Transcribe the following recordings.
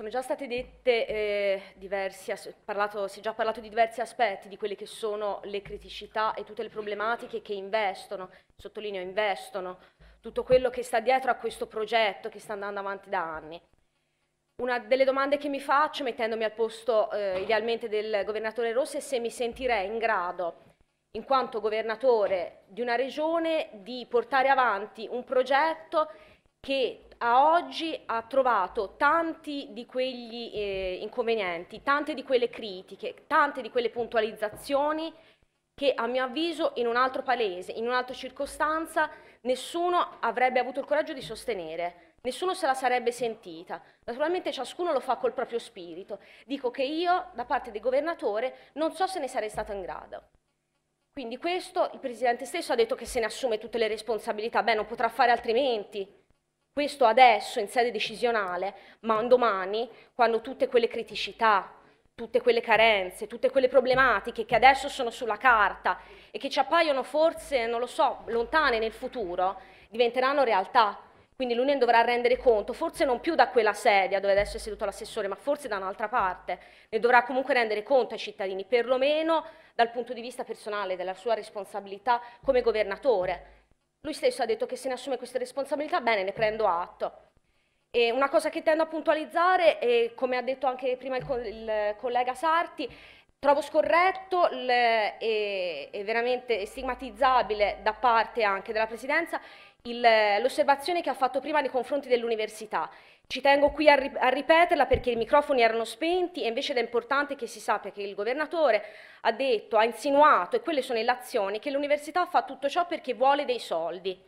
sono già state dette eh, diversi, parlato, si è già parlato di diversi aspetti di quelle che sono le criticità e tutte le problematiche che investono, sottolineo investono, tutto quello che sta dietro a questo progetto che sta andando avanti da anni. Una delle domande che mi faccio, mettendomi al posto eh, idealmente del governatore Rossi, è se mi sentirei in grado, in quanto governatore di una regione, di portare avanti un progetto che a oggi ha trovato tanti di quegli eh, inconvenienti, tante di quelle critiche, tante di quelle puntualizzazioni che a mio avviso in un altro paese, in un'altra circostanza, nessuno avrebbe avuto il coraggio di sostenere, nessuno se la sarebbe sentita. Naturalmente ciascuno lo fa col proprio spirito. Dico che io, da parte del governatore, non so se ne sarei stato in grado. Quindi questo il Presidente stesso ha detto che se ne assume tutte le responsabilità, beh non potrà fare altrimenti, questo adesso in sede decisionale, ma un domani, quando tutte quelle criticità, tutte quelle carenze, tutte quelle problematiche che adesso sono sulla carta e che ci appaiono forse, non lo so, lontane nel futuro, diventeranno realtà. Quindi l'Unione dovrà rendere conto, forse non più da quella sedia dove adesso è seduto l'assessore, ma forse da un'altra parte, ne dovrà comunque rendere conto ai cittadini, perlomeno dal punto di vista personale della sua responsabilità come governatore lui stesso ha detto che se ne assume queste responsabilità, bene, ne prendo atto. E una cosa che tendo a puntualizzare, e come ha detto anche prima il, co il collega Sarti, Trovo scorretto e, e veramente stigmatizzabile da parte anche della Presidenza l'osservazione che ha fatto prima nei confronti dell'università. Ci tengo qui a, ri, a, ripeterla perché i microfoni erano spenti e invece è importante che si sappia che il governatore ha detto, ha insinuato, e quelle sono le azioni, che l'università fa tutto ciò perché vuole dei soldi.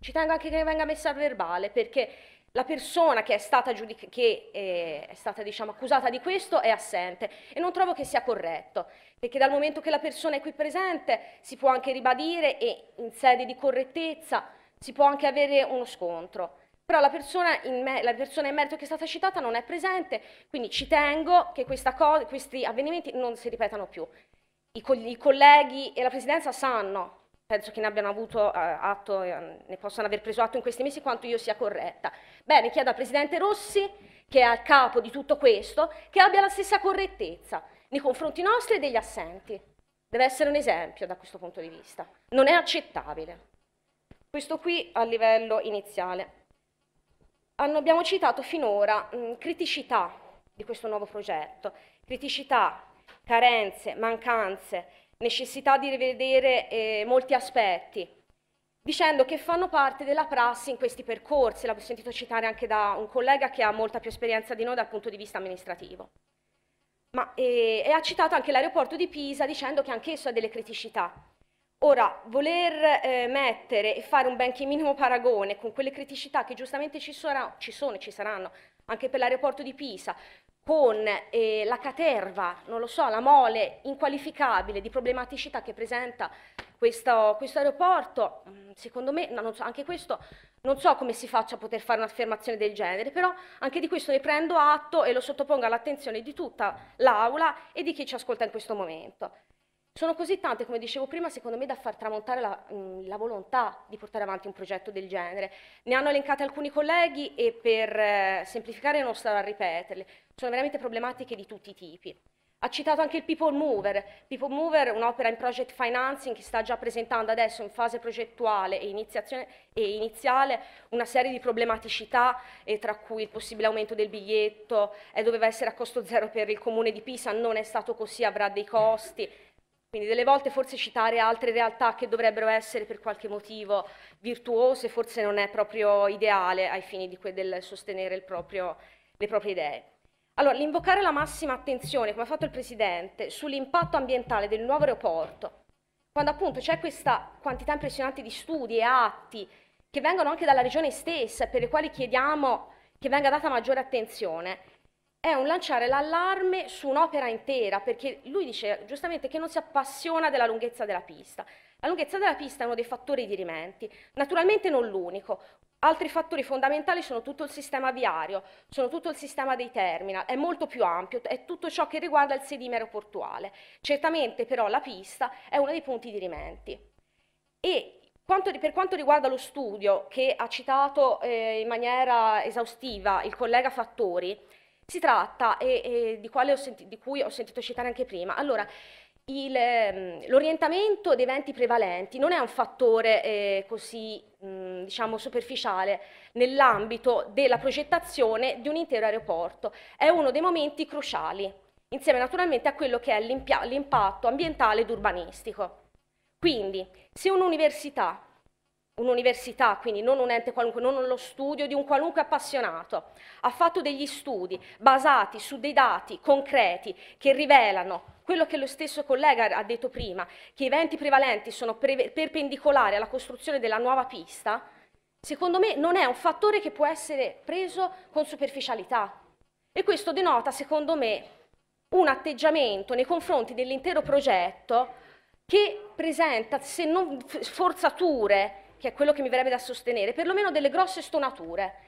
Ci tengo anche che venga messa a verbale perché la persona che è stata, giudic- che, eh, è stata diciamo, accusata di questo è assente e non trovo che sia corretto, perché dal momento che la persona è qui presente si può anche ribadire e in sede di correttezza si può anche avere uno scontro. Però la persona in, me- la persona in merito che è stata citata non è presente, quindi ci tengo che co- questi avvenimenti non si ripetano più. I, co- I colleghi e la Presidenza sanno penso che ne abbiano avuto eh, atto, ehm, ne possano aver preso atto in questi mesi quanto io sia corretta. Bene, chiedo al Presidente Rossi, che è al capo di tutto questo, che abbia la stessa correttezza nei confronti nostri e degli assenti. Deve essere un esempio da questo punto di vista. Non è accettabile. Questo qui a livello iniziale. abbiamo citato finora criticità di questo nuovo progetto, criticità, carenze, mancanze, necessità di rivedere eh, molti aspetti, dicendo che fanno parte della prassi in questi percorsi, l'ho sentito citare anche da un collega che ha molta più esperienza di noi dal punto di vista amministrativo. Ma, eh, e ha citato anche l'aeroporto di Pisa dicendo che anch'esso ha delle criticità. Ora, voler eh, mettere e fare un benché minimo paragone con quelle criticità che giustamente ci, sono, ci sono e ci saranno anche per l'aeroporto di Pisa, con eh, la caterva, non lo so, la mole inqualificabile di problematicità che presenta questo, questo aeroporto, mm, secondo me, no, so, anche questo, non so come si faccia a poter fare un'affermazione del genere, però anche di questo ne prendo atto e lo sottopongo all'attenzione di tutta l'Aula e di chi ci ascolta in questo momento. Sono così tante, come dicevo prima, secondo me da far tramontare la, la volontà di portare avanti un progetto del genere. Ne hanno elencate alcuni colleghi e per eh, semplificare non starò a ripeterle. Sono veramente problematiche di tutti i tipi. Ha citato anche il People Mover. People Mover, un'opera in project financing che sta già presentando adesso in fase progettuale e, e iniziale una serie di problematicità, eh, tra cui il possibile aumento del biglietto, eh, doveva essere a costo zero per il comune di Pisa, non è stato così, avrà dei costi quindi delle volte forse citare altre realtà che dovrebbero essere per qualche motivo virtuose forse non è proprio ideale ai fini del sostenere proprio, le proprie idee. Allora, l'invocare la massima attenzione, come ha fatto il Presidente, sull'impatto ambientale del nuovo aeroporto, quando appunto c'è questa quantità impressionante di studi e atti che vengono anche dalla regione stessa, e per i quali chiediamo che venga data maggiore attenzione, è un lanciare l'allarme su un'opera intera, perché lui dice giustamente che non si appassiona della lunghezza della pista. La lunghezza della pista è uno dei fattori dirimenti, naturalmente non l'unico. Altri fattori fondamentali sono tutto il sistema viario, sono tutto il sistema dei terminal, è molto più ampio, è tutto ciò che riguarda il sedimero portuale. Certamente però la pista è uno dei punti dirimenti. E quanto, per quanto riguarda lo studio che ha citato eh, in maniera esaustiva il collega Fattori, si tratta, e, e di, senti, di cui ho sentito citare anche prima, allora, ehm, l'orientamento dei venti prevalenti non è un fattore eh, così mh, diciamo superficiale nell'ambito della progettazione di un intero aeroporto, è uno dei momenti cruciali, insieme naturalmente a quello che è l'impatto ambientale ed urbanistico. Quindi se un'università un'università, quindi non un ente qualunque, non lo studio di un qualunque appassionato, ha fatto degli studi basati su dei dati concreti che rivelano quello che lo stesso collega ha detto prima, che i venti prevalenti sono pre perpendicolari alla costruzione della nuova pista, secondo me non è un fattore che può essere preso con superficialità. E questo denota, secondo me, un atteggiamento nei confronti dell'intero progetto che presenta, se non forzature, che è quello che mi verrebbe da sostenere, perlomeno delle grosse stonature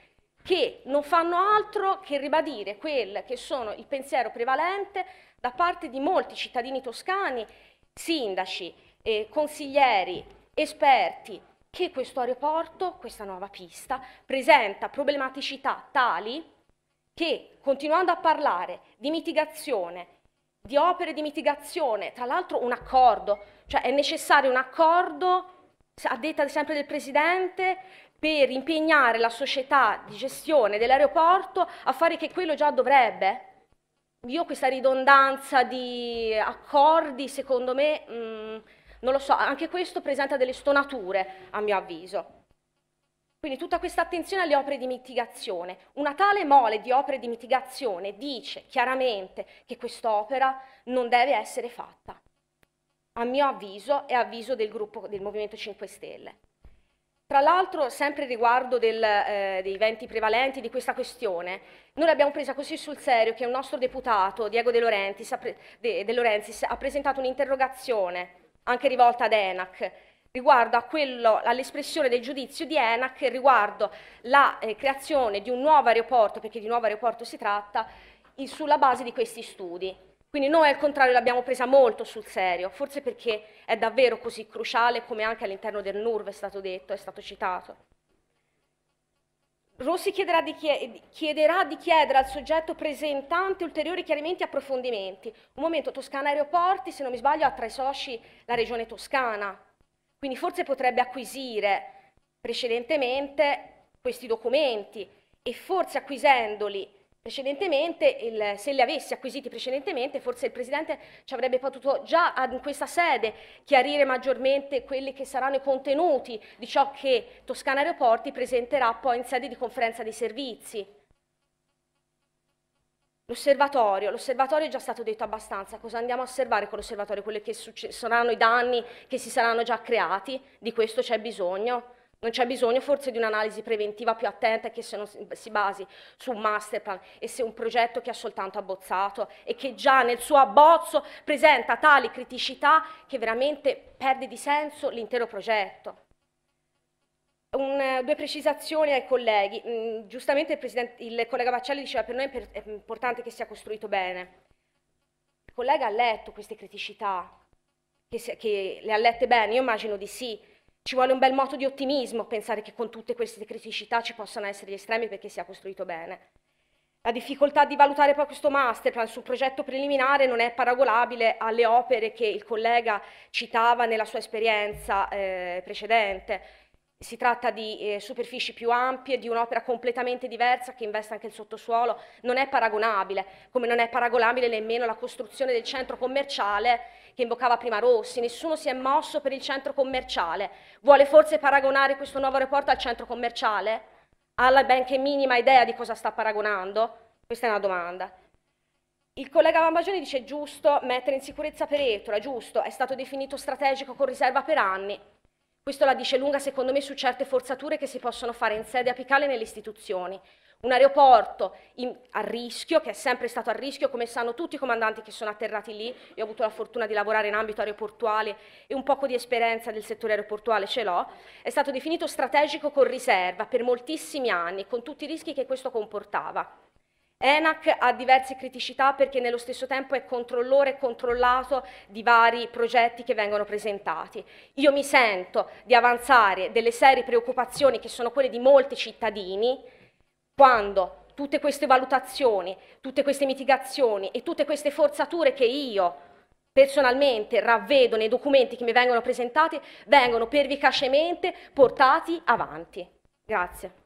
che non fanno altro che ribadire quel che sono il pensiero prevalente da parte di molti cittadini toscani, sindaci, eh, consiglieri, esperti, che questo aeroporto, questa nuova pista, presenta problematicità tali che, continuando a parlare di mitigazione, di opere di mitigazione, tra l'altro un accordo, cioè è necessario un accordo a detta sempre del Presidente, per impegnare la società di gestione dell'aeroporto a fare che quello già dovrebbe? Io questa ridondanza di accordi, secondo me, mh, mm, non lo so, anche questo presenta delle stonature, a mio avviso. Quindi tutta questa attenzione alle opere di mitigazione. Una tale mole di opere di mitigazione dice chiaramente che quest'opera non deve essere fatta a mio avviso e avviso del gruppo del Movimento 5 Stelle. Tra l'altro, sempre riguardo del, eh, dei venti prevalenti di questa questione, noi l'abbiamo presa così sul serio che un nostro deputato, Diego De Laurentiis, ha, pre De De Laurentiis, ha presentato un'interrogazione, anche rivolta ad ENAC, riguardo all'espressione del giudizio di ENAC riguardo la eh, creazione di un nuovo aeroporto, perché di nuovo aeroporto si tratta, sulla base di questi studi. Quindi noi al contrario l'abbiamo presa molto sul serio, forse perché è davvero così cruciale come anche all'interno del NURV è stato detto, è stato citato. Rossi chiederà di, chied chiederà di chiedere al soggetto presentante ulteriori chiarimenti e approfondimenti. Un momento, Toscana Aeroporti, se non mi sbaglio, ha tra i soci la regione toscana, quindi forse potrebbe acquisire precedentemente questi documenti e forse acquisendoli precedentemente, il, se li avessi acquisiti precedentemente, forse il Presidente ci avrebbe potuto già in questa sede chiarire maggiormente quelli che saranno i contenuti di ciò che Toscana Aeroporti presenterà poi in sede di conferenza dei servizi. L'osservatorio, l'osservatorio è già stato detto abbastanza, cosa andiamo a osservare con l'osservatorio? Quelli che saranno i danni che si saranno già creati, di questo c'è bisogno. Non c'è bisogno forse di un'analisi preventiva più attenta che se non si basi su un master plan e se un progetto che ha soltanto abbozzato e che già nel suo abbozzo presenta tali criticità che veramente perde di senso l'intero progetto. Un, due precisazioni ai colleghi. Mm, giustamente il, il collega Baccelli diceva per noi è, è importante che sia costruito bene. Il collega ha letto queste criticità, che, se, che le ha lette bene, io immagino di sì, ci vuole un bel moto di ottimismo pensare che con tutte queste criticità ci possano essere gli estremi perché sia costruito bene. La difficoltà di valutare poi questo masterplan sul progetto preliminare non è paragonabile alle opere che il collega citava nella sua esperienza eh, precedente. Si tratta di eh, superfici più ampie, di un'opera completamente diversa che investe anche il sottosuolo, non è paragonabile, come non è paragonabile nemmeno la costruzione del centro commerciale che invocava prima Rossi, nessuno si è mosso per il centro commerciale. Vuole forse paragonare questo nuovo aeroporto al centro commerciale? Ha la benché minima idea di cosa sta paragonando? Questa è una domanda. Il collega Bambagioni dice giusto mettere in sicurezza Peretola, giusto, è stato definito strategico con riserva per anni. Questo la dice lunga secondo me su certe forzature che si possono fare in sede apicale nelle istituzioni. Un aeroporto in, a rischio, che è sempre stato a rischio, come sanno tutti i comandanti che sono atterrati lì, io ho avuto la fortuna di lavorare in ambito aeroportuale e un poco di esperienza del settore aeroportuale ce l'ho, è stato definito strategico con riserva per moltissimi anni, con tutti i rischi che questo comportava. ENAC ha diverse criticità perché nello stesso tempo è controllore e controllato di vari progetti che vengono presentati. Io mi sento di avanzare delle serie preoccupazioni che sono quelle di molti cittadini quando tutte queste valutazioni, tutte queste mitigazioni e tutte queste forzature che io personalmente ravvedo nei documenti che mi vengono presentati vengono pervicacemente portati avanti. Grazie.